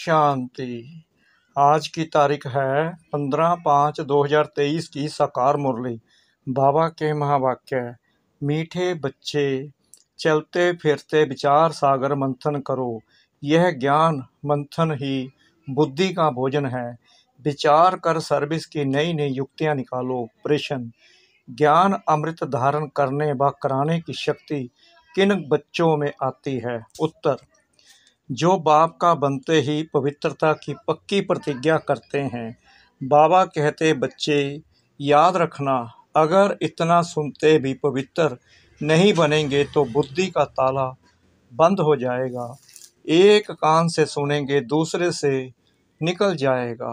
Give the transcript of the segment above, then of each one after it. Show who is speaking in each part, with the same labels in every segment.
Speaker 1: शांति आज की तारीख है पंद्रह पाँच दो हजार तेईस की साकार मुरली बाबा के महावाक्य मीठे बच्चे चलते फिरते विचार सागर मंथन करो यह ज्ञान मंथन ही बुद्धि का भोजन है विचार कर सर्विस की नई नई युक्तियां निकालो प्रश्न ज्ञान अमृत धारण करने व कराने की शक्ति किन बच्चों में आती है उत्तर जो बाप का बनते ही पवित्रता की पक्की प्रतिज्ञा करते हैं बाबा कहते बच्चे याद रखना अगर इतना सुनते भी पवित्र नहीं बनेंगे तो बुद्धि का ताला बंद हो जाएगा एक कान से सुनेंगे दूसरे से निकल जाएगा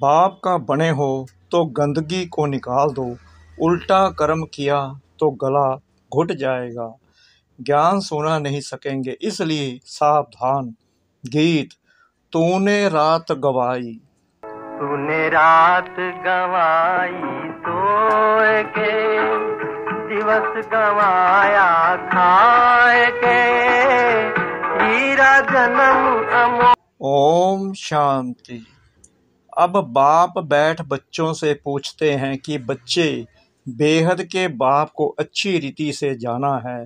Speaker 1: बाप का बने हो तो गंदगी को निकाल दो उल्टा कर्म किया तो गला घुट जाएगा ज्ञान सुना नहीं सकेंगे इसलिए सावधान गीत तूने रात गवाई तूने रात गवाई तो के दिवस गवाया खाए के जन्म ओम शांति अब बाप बैठ बच्चों से पूछते हैं कि बच्चे बेहद के बाप को अच्छी रीति से जाना है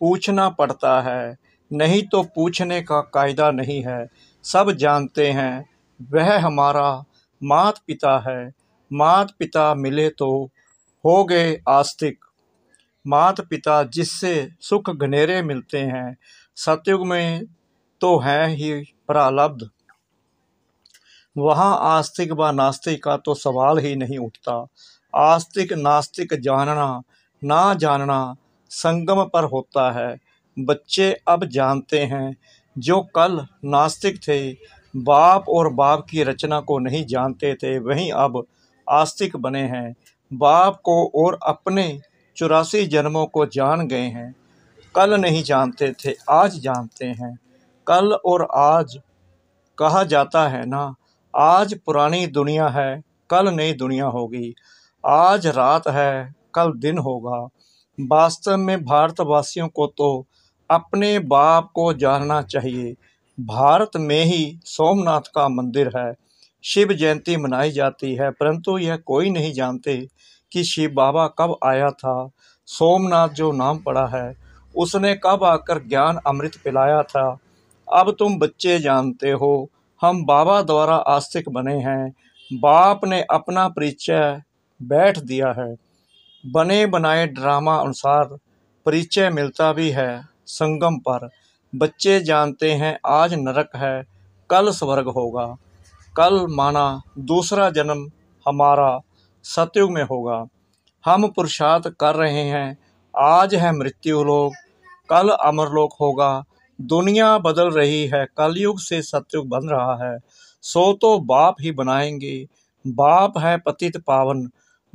Speaker 1: पूछना पड़ता है नहीं तो पूछने का कायदा नहीं है सब जानते हैं वह हमारा मात पिता है मात पिता मिले तो हो गए आस्तिक मात पिता जिससे सुख घनेरे मिलते हैं सतयुग में तो हैं ही प्रलब्ध वहाँ आस्तिक व नास्तिक का तो सवाल ही नहीं उठता आस्तिक नास्तिक जानना ना जानना संगम पर होता है बच्चे अब जानते हैं जो कल नास्तिक थे बाप और बाप की रचना को नहीं जानते थे वहीं अब आस्तिक बने हैं बाप को और अपने चौरासी जन्मों को जान गए हैं कल नहीं जानते थे आज जानते हैं कल और आज कहा जाता है ना आज पुरानी दुनिया है कल नई दुनिया होगी आज रात है कल दिन होगा वास्तव में भारतवासियों को तो अपने बाप को जानना चाहिए भारत में ही सोमनाथ का मंदिर है शिव जयंती मनाई जाती है परंतु यह कोई नहीं जानते कि शिव बाबा कब आया था सोमनाथ जो नाम पड़ा है उसने कब आकर ज्ञान अमृत पिलाया था अब तुम बच्चे जानते हो हम बाबा द्वारा आस्तिक बने हैं बाप ने अपना परिचय बैठ दिया है बने बनाए ड्रामा अनुसार परिचय मिलता भी है संगम पर बच्चे जानते हैं आज नरक है कल स्वर्ग होगा कल माना दूसरा जन्म हमारा सतयुग में होगा हम पुरुषार्थ कर रहे हैं आज है मृत्यु लोक कल अमरलोक होगा दुनिया बदल रही है कलयुग से सतयुग बन रहा है सो तो बाप ही बनाएंगे बाप है पतित पावन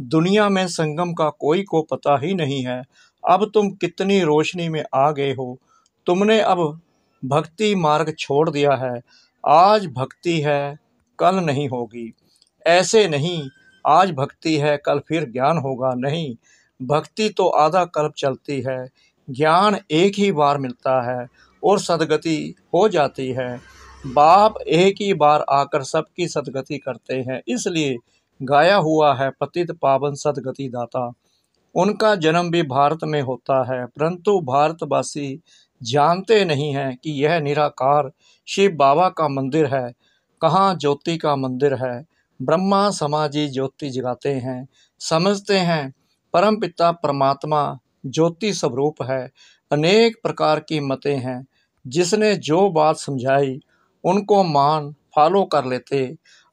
Speaker 1: दुनिया में संगम का कोई को पता ही नहीं है अब तुम कितनी रोशनी में आ गए हो तुमने अब भक्ति मार्ग छोड़ दिया है आज भक्ति है कल नहीं होगी ऐसे नहीं आज भक्ति है कल फिर ज्ञान होगा नहीं भक्ति तो आधा कल्प चलती है ज्ञान एक ही बार मिलता है और सदगति हो जाती है बाप एक ही बार आकर सबकी सदगति करते हैं इसलिए गाया हुआ है पतित पावन सदगति दाता उनका जन्म भी भारत में होता है परंतु भारतवासी जानते नहीं हैं कि यह निराकार शिव बाबा का मंदिर है कहाँ ज्योति का मंदिर है ब्रह्मा समाजी ज्योति जगाते हैं समझते हैं परम पिता परमात्मा ज्योति स्वरूप है अनेक प्रकार की मतें हैं जिसने जो बात समझाई उनको मान फॉलो कर लेते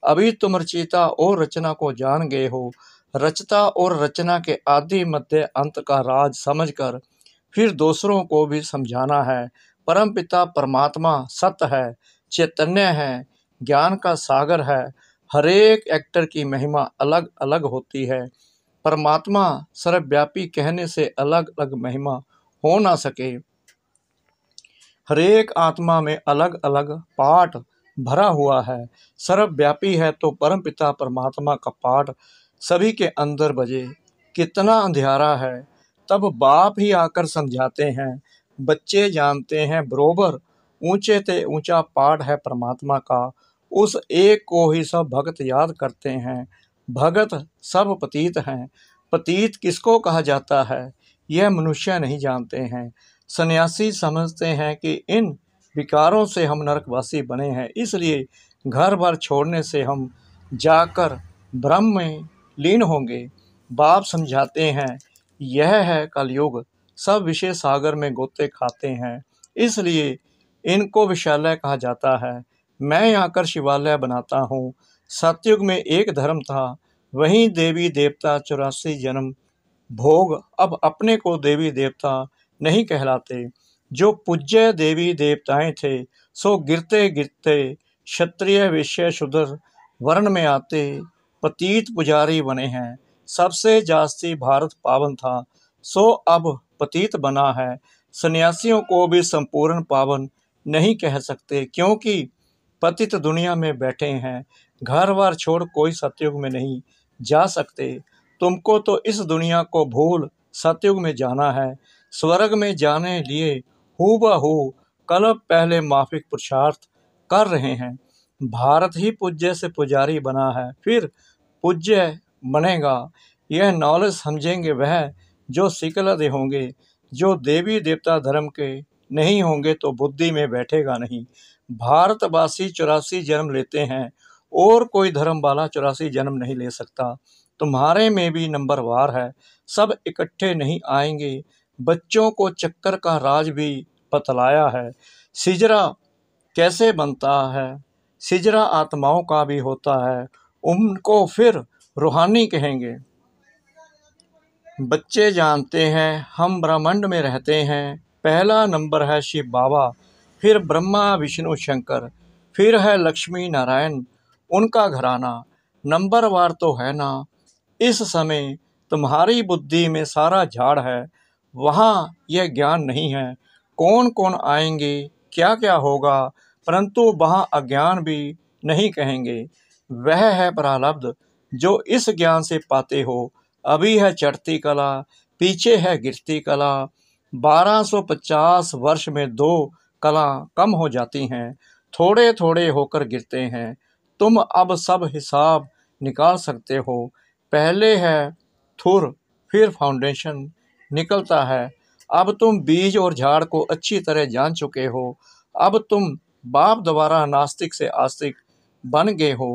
Speaker 1: अभी तुम रचिता और रचना को जान गए हो रचता और रचना के आदि मध्य अंत का राज समझकर फिर दूसरों को भी समझाना है परम पिता परमात्मा सत्य है चैतन्य है ज्ञान का सागर है हरेक एक्टर की महिमा अलग अलग होती है परमात्मा सर्वव्यापी कहने से अलग अलग महिमा हो ना सके हरेक आत्मा में अलग अलग पाठ भरा हुआ है सर्वव्यापी है तो परम पिता परमात्मा का पाठ सभी के अंदर बजे कितना अंधेरा है तब बाप ही आकर समझाते हैं बच्चे जानते हैं बरोबर ऊंचे से ऊंचा पाठ है परमात्मा का उस एक को ही सब भगत याद करते हैं भगत सब पतीत हैं पतीत किसको कहा जाता है यह मनुष्य नहीं जानते हैं सन्यासी समझते हैं कि इन विकारों से हम नरकवासी बने हैं इसलिए घर भर छोड़ने से हम जाकर ब्रह्म में लीन होंगे बाप समझाते हैं यह है कलयुग सब विषय सागर में गोते खाते हैं इसलिए इनको विशालय कहा जाता है मैं यहाँ कर शिवालय बनाता हूँ सत्युग में एक धर्म था वहीं देवी देवता चौरासी जन्म भोग अब अपने को देवी देवता नहीं कहलाते जो पूज्य देवी देवताएं थे सो गिरते गिरते क्षत्रिय विषय शुद्र वर्ण में आते पतीत पुजारी बने हैं सबसे जास्ती भारत पावन था सो अब पतीत बना है सन्यासियों को भी संपूर्ण पावन नहीं कह सकते क्योंकि पतित दुनिया में बैठे हैं घर बार छोड़ कोई सतयुग में नहीं जा सकते तुमको तो इस दुनिया को भूल सतयुग में जाना है स्वर्ग में जाने लिए हु कलब पहले माफिक पुरुषार्थ कर रहे हैं भारत ही पूज्य से पुजारी बना है फिर पूज्य बनेगा यह नॉलेज समझेंगे वह जो दे होंगे जो देवी देवता धर्म के नहीं होंगे तो बुद्धि में बैठेगा नहीं भारतवासी चौरासी जन्म लेते हैं और कोई धर्म वाला चौरासी जन्म नहीं ले सकता तुम्हारे में भी नंबर वार है सब इकट्ठे नहीं आएंगे बच्चों को चक्कर का राज भी बतलाया है सिजरा कैसे बनता है सिजरा आत्माओं का भी होता है उनको फिर रूहानी कहेंगे बच्चे जानते हैं हम ब्रह्मांड में रहते हैं पहला नंबर है शिव बाबा फिर ब्रह्मा विष्णु शंकर फिर है लक्ष्मी नारायण उनका घराना नंबर वार तो है ना इस समय तुम्हारी बुद्धि में सारा झाड़ है वहाँ यह ज्ञान नहीं है कौन कौन आएंगे क्या क्या होगा परंतु वहाँ अज्ञान भी नहीं कहेंगे वह है प्रारब्ध जो इस ज्ञान से पाते हो अभी है चढ़ती कला पीछे है गिरती कला 1250 वर्ष में दो कला कम हो जाती हैं थोड़े थोड़े होकर गिरते हैं तुम अब सब हिसाब निकाल सकते हो पहले है थुर फिर फाउंडेशन निकलता है अब तुम बीज और झाड़ को अच्छी तरह जान चुके हो अब तुम बाप द्वारा नास्तिक से आस्तिक बन गए हो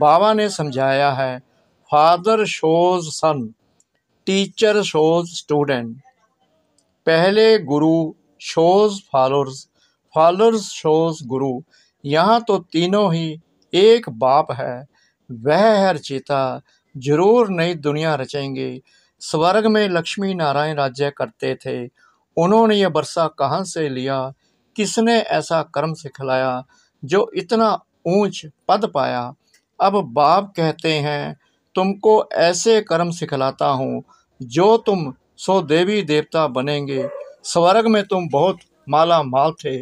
Speaker 1: बाबा ने समझाया है father shows son teacher shows student पहले guru shows followers followers shows गुरु यहाँ तो तीनों ही एक बाप है वह हर चेता जरूर नई दुनिया रचेंगे स्वर्ग में लक्ष्मी नारायण राज्य करते थे उन्होंने यह वर्षा कहाँ से लिया किसने ऐसा कर्म सिखलाया जो इतना ऊंच पद पाया अब बाप कहते हैं तुमको ऐसे कर्म सिखलाता हूँ जो तुम सो देवी देवता बनेंगे स्वर्ग में तुम बहुत माला माल थे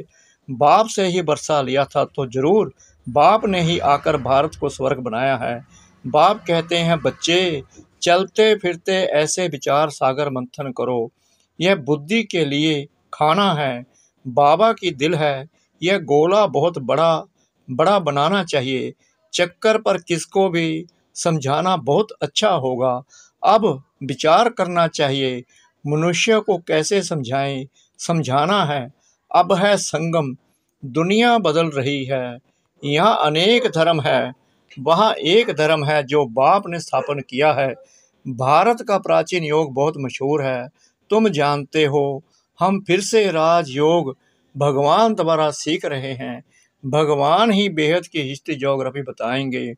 Speaker 1: बाप से ही वर्षा लिया था तो जरूर बाप ने ही आकर भारत को स्वर्ग बनाया है बाप कहते हैं बच्चे चलते फिरते ऐसे विचार सागर मंथन करो यह बुद्धि के लिए खाना है बाबा की दिल है यह गोला बहुत बड़ा बड़ा बनाना चाहिए चक्कर पर किसको भी समझाना बहुत अच्छा होगा अब विचार करना चाहिए मनुष्य को कैसे समझाएं समझाना है अब है संगम दुनिया बदल रही है यहाँ अनेक धर्म है वहाँ एक धर्म है जो बाप ने स्थापन किया है भारत का प्राचीन योग बहुत मशहूर है तुम जानते हो हम फिर से राज योग भगवान द्वारा सीख रहे हैं भगवान ही बेहद की हिस्ट्री जोग्राफी बताएंगे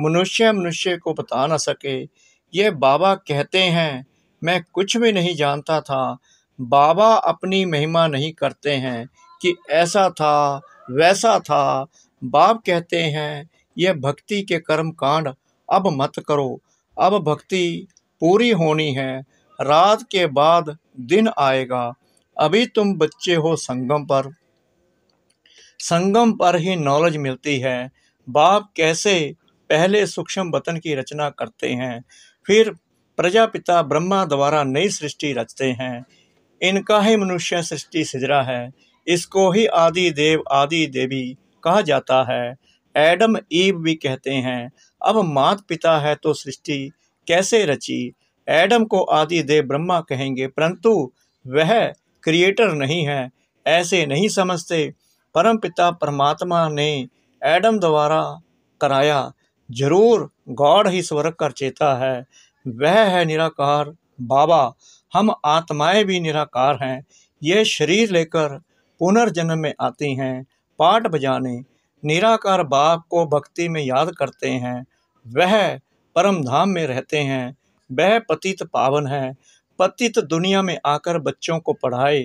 Speaker 1: मनुष्य मनुष्य को बता ना सके ये बाबा कहते हैं मैं कुछ भी नहीं जानता था बाबा अपनी महिमा नहीं करते हैं कि ऐसा था वैसा था बाप कहते हैं यह भक्ति के कर्म कांड अब मत करो अब भक्ति पूरी होनी है रात के बाद दिन आएगा अभी तुम बच्चे हो संगम पर संगम पर ही नॉलेज मिलती है बाप कैसे पहले सूक्ष्म वतन की रचना करते हैं फिर प्रजापिता ब्रह्मा द्वारा नई सृष्टि रचते हैं इनका ही मनुष्य सृष्टि सिजरा है इसको ही आदि देव आदि देवी कहा जाता है एडम ईव भी कहते हैं अब मात पिता है तो सृष्टि कैसे रची एडम को आदि देव ब्रह्मा कहेंगे परंतु वह क्रिएटर नहीं है ऐसे नहीं समझते परम पिता परमात्मा ने एडम द्वारा कराया जरूर गॉड ही स्वर्ग कर चेता है वह है निराकार बाबा हम आत्माएं भी निराकार हैं ये शरीर लेकर पुनर्जन्म में आती हैं पाठ बजाने निराकार बाप को भक्ति में याद करते हैं वह परम धाम में रहते हैं वह पतित पावन है पतित दुनिया में आकर बच्चों को पढ़ाए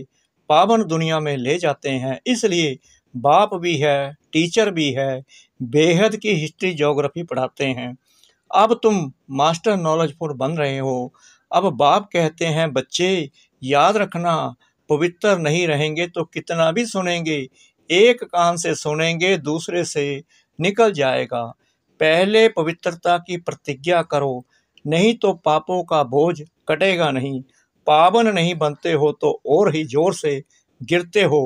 Speaker 1: पावन दुनिया में ले जाते हैं इसलिए बाप भी है टीचर भी है बेहद की हिस्ट्री जोग्राफी पढ़ाते हैं अब तुम मास्टर नॉलेजफुल बन रहे हो अब बाप कहते हैं बच्चे याद रखना पवित्र नहीं रहेंगे तो कितना भी सुनेंगे एक कान से सुनेंगे दूसरे से निकल जाएगा पहले पवित्रता की प्रतिज्ञा करो नहीं तो पापों का बोझ कटेगा नहीं पावन नहीं बनते हो तो और ही जोर से गिरते हो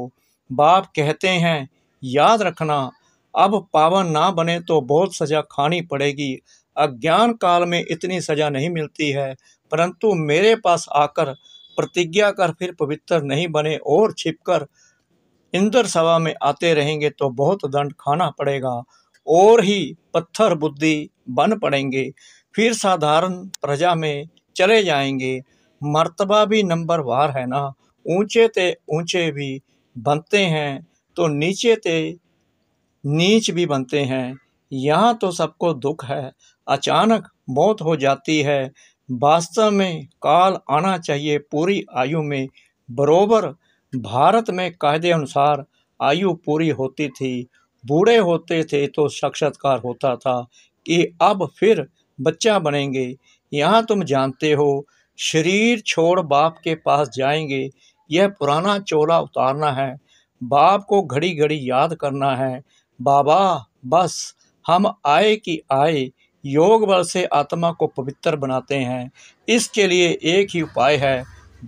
Speaker 1: बाप कहते हैं याद रखना अब पावन ना बने तो बहुत सज़ा खानी पड़ेगी अज्ञान काल में इतनी सज़ा नहीं मिलती है परंतु मेरे पास आकर प्रतिज्ञा कर फिर पवित्र नहीं बने और छिपकर इंद्र सभा में आते रहेंगे तो बहुत दंड खाना पड़ेगा और ही पत्थर बुद्धि बन पड़ेंगे फिर साधारण प्रजा में चले जाएंगे मर्तबा भी नंबर वार है ना ऊंचे ते ऊंचे भी बनते हैं तो नीचे ते नीच भी बनते हैं यहाँ तो सबको दुख है अचानक मौत हो जाती है वास्तव में काल आना चाहिए पूरी आयु में बरोबर भारत में कायदे अनुसार आयु पूरी होती थी बूढ़े होते थे तो साक्षात्कार होता था कि अब फिर बच्चा बनेंगे यहाँ तुम जानते हो शरीर छोड़ बाप के पास जाएंगे यह पुराना चोला उतारना है बाप को घड़ी घड़ी याद करना है बाबा बस हम आए कि आए योग बल से आत्मा को पवित्र बनाते हैं इसके लिए एक ही उपाय है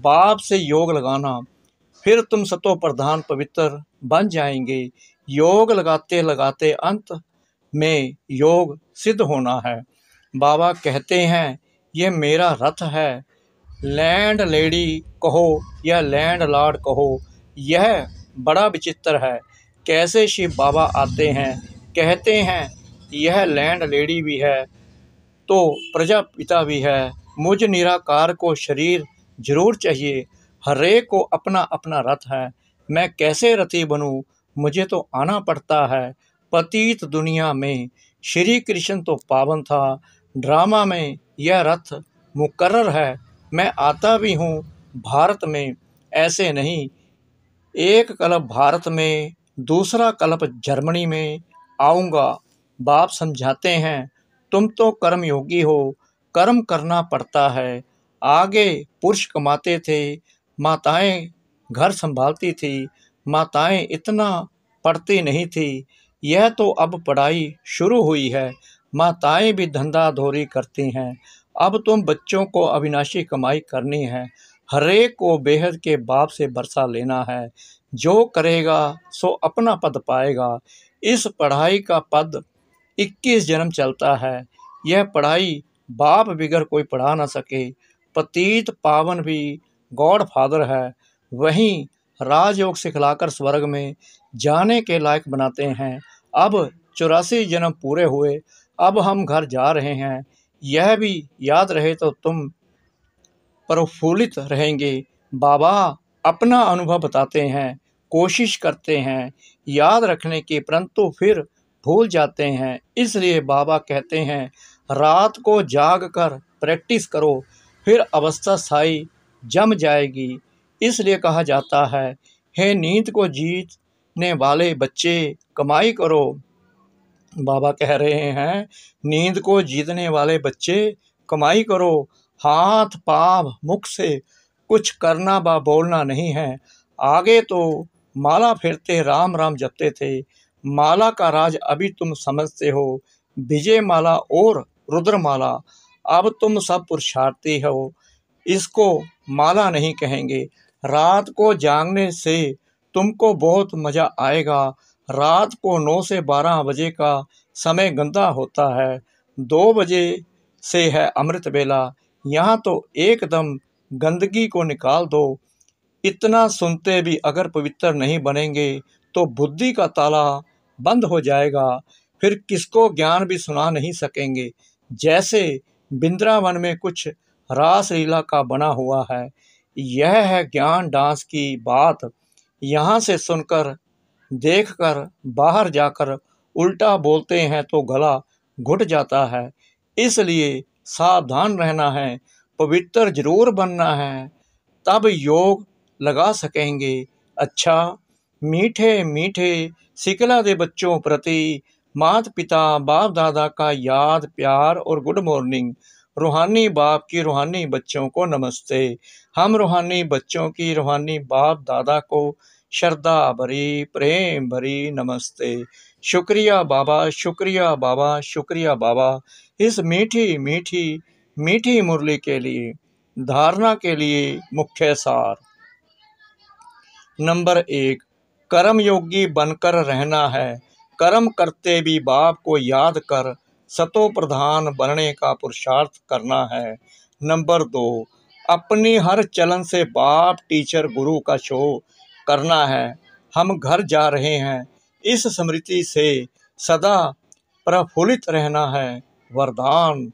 Speaker 1: बाप से योग लगाना फिर तुम सतो प्रधान पवित्र बन जाएंगे योग लगाते लगाते अंत में योग सिद्ध होना है बाबा कहते हैं ये मेरा रथ है लैंड लेडी कहो या लैंड लॉर्ड कहो यह बड़ा विचित्र है कैसे शिव बाबा आते हैं कहते हैं यह लैंड लेडी भी है तो प्रजापिता भी है मुझ निराकार को शरीर जरूर चाहिए हरेक को अपना अपना रथ है मैं कैसे रथी बनूँ मुझे तो आना पड़ता है पतीत दुनिया में श्री कृष्ण तो पावन था ड्रामा में यह रथ मुकर्र है मैं आता भी हूँ भारत में ऐसे नहीं एक कल्प भारत में दूसरा कल्प जर्मनी में आऊँगा बाप समझाते हैं तुम तो कर्मयोगी हो कर्म करना पड़ता है आगे पुरुष कमाते थे माताएं घर संभालती थी माताएं इतना पढ़ती नहीं थी यह तो अब पढ़ाई शुरू हुई है माताएं भी धंधा धोरी करती हैं अब तुम बच्चों को अविनाशी कमाई करनी है हरेक को बेहद के बाप से बरसा लेना है जो करेगा सो अपना पद पाएगा इस पढ़ाई का पद 21 जन्म चलता है यह पढ़ाई बाप बिगर कोई पढ़ा ना सके पतीत पावन भी गॉड फादर है वहीं राजयोग सिखलाकर स्वर्ग में जाने के लायक बनाते हैं अब चौरासी जन्म पूरे हुए अब हम घर जा रहे हैं यह भी याद रहे तो तुम प्रफुल्लित रहेंगे बाबा अपना अनुभव बताते हैं कोशिश करते हैं याद रखने की परंतु फिर भूल जाते हैं इसलिए बाबा कहते हैं रात को जाग कर प्रैक्टिस करो फिर अवस्था साई जम जाएगी इसलिए कहा जाता है हे नींद को जीतने वाले बच्चे कमाई करो बाबा कह रहे हैं नींद को जीतने वाले बच्चे कमाई करो हाथ पाव मुख से कुछ करना व बोलना नहीं है आगे तो माला फिरते राम राम जपते थे माला का राज अभी तुम समझते हो विजय माला और रुद्रमाला अब तुम सब पुरुषार्थी हो इसको माला नहीं कहेंगे रात को जागने से तुमको बहुत मज़ा आएगा रात को नौ से बारह बजे का समय गंदा होता है दो बजे से है अमृत बेला यहाँ तो एकदम गंदगी को निकाल दो इतना सुनते भी अगर पवित्र नहीं बनेंगे तो बुद्धि का ताला बंद हो जाएगा फिर किसको ज्ञान भी सुना नहीं सकेंगे जैसे बिंद्रावन में कुछ रास लीला का बना हुआ है यह है ज्ञान डांस की बात यहाँ से सुनकर देखकर बाहर जाकर उल्टा बोलते हैं तो गला घुट जाता है इसलिए सावधान रहना है पवित्र जरूर बनना है तब योग लगा सकेंगे अच्छा मीठे मीठे सिकला दे बच्चों प्रति मात पिता बाप दादा का याद प्यार और गुड मॉर्निंग रूहानी बाप की रूहानी बच्चों को नमस्ते हम रूहानी बच्चों की रूहानी बाप दादा को श्रद्धा भरी प्रेम भरी नमस्ते शुक्रिया बाबा शुक्रिया बाबा शुक्रिया बाबा इस मीठी मीठी मीठी मुरली के लिए धारणा के लिए मुख्य सार नंबर एक कर्मयोगी बनकर रहना है कर्म करते भी बाप को याद कर सतो प्रधान बनने का पुरुषार्थ करना है नंबर दो अपनी हर चलन से बाप टीचर गुरु का शो करना है हम घर जा रहे हैं इस स्मृति से सदा प्रफुल्लित रहना है वरदान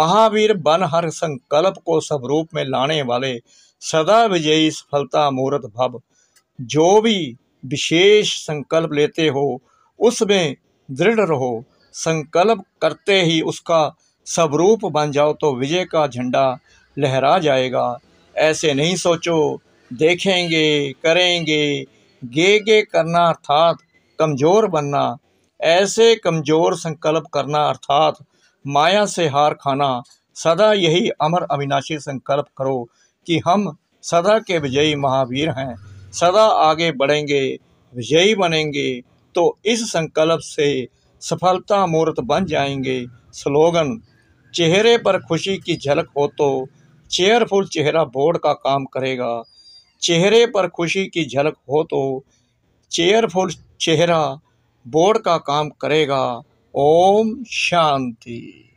Speaker 1: महावीर बन हर संकल्प को सब रूप में लाने वाले सदा विजयी सफलता मूर्त भव जो भी विशेष संकल्प लेते हो उसमें दृढ़ रहो संकल्प करते ही उसका स्वरूप बन जाओ तो विजय का झंडा लहरा जाएगा ऐसे नहीं सोचो देखेंगे करेंगे गे गे करना अर्थात कमज़ोर बनना ऐसे कमज़ोर संकल्प करना अर्थात माया से हार खाना सदा यही अमर अविनाशी संकल्प करो कि हम सदा के विजयी महावीर हैं सदा आगे बढ़ेंगे विजयी बनेंगे तो इस संकल्प से सफलता मूर्त बन जाएंगे स्लोगन चेहरे पर खुशी की झलक हो तो चेयरफुल चेहरा बोर्ड का काम करेगा चेहरे पर खुशी की झलक हो तो चेयरफुल चेहरा बोर्ड का काम करेगा ओम शांति